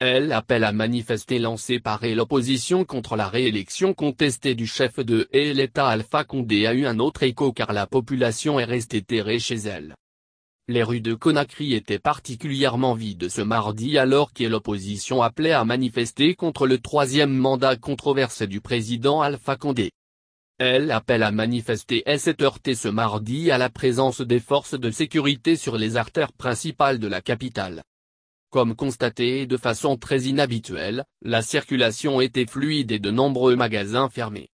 Elle appelle à manifester lancé par l'opposition contre la réélection contestée du chef de et l'État Alpha Condé a eu un autre écho car la population est restée terrée chez elle. Les rues de Conakry étaient particulièrement vides ce mardi alors que l'opposition appelait à manifester contre le troisième mandat controversé du président Alpha Condé. Elle appelle à manifester et s'est heurtée ce mardi à la présence des forces de sécurité sur les artères principales de la capitale. Comme constaté de façon très inhabituelle, la circulation était fluide et de nombreux magasins fermés.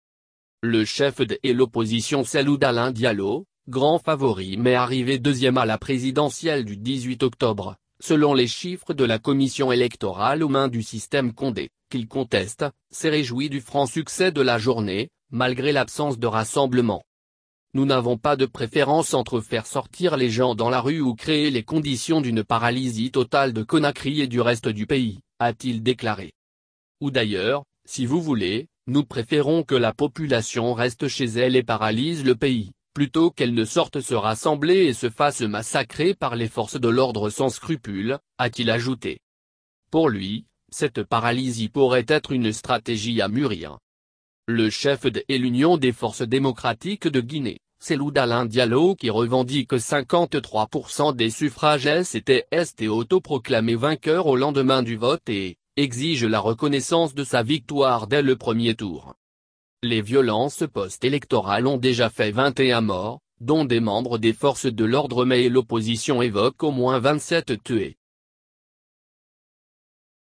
Le chef de et l'opposition Saloud Alain Diallo, grand favori mais arrivé deuxième à la présidentielle du 18 octobre, selon les chiffres de la commission électorale aux mains du système Condé, qu'il conteste, s'est réjoui du franc succès de la journée, malgré l'absence de rassemblement. Nous n'avons pas de préférence entre faire sortir les gens dans la rue ou créer les conditions d'une paralysie totale de Conakry et du reste du pays, a-t-il déclaré. Ou d'ailleurs, si vous voulez, nous préférons que la population reste chez elle et paralyse le pays, plutôt qu'elle ne sorte se rassembler et se fasse massacrer par les forces de l'ordre sans scrupules, a-t-il ajouté. Pour lui, cette paralysie pourrait être une stratégie à mûrir. Le chef de l'Union des forces démocratiques de Guinée, c'est Loudalin Diallo qui revendique 53% des suffrages et autoproclamé vainqueur au lendemain du vote et exige la reconnaissance de sa victoire dès le premier tour. Les violences post-électorales ont déjà fait 21 morts, dont des membres des forces de l'ordre mais l'opposition évoque au moins 27 tués.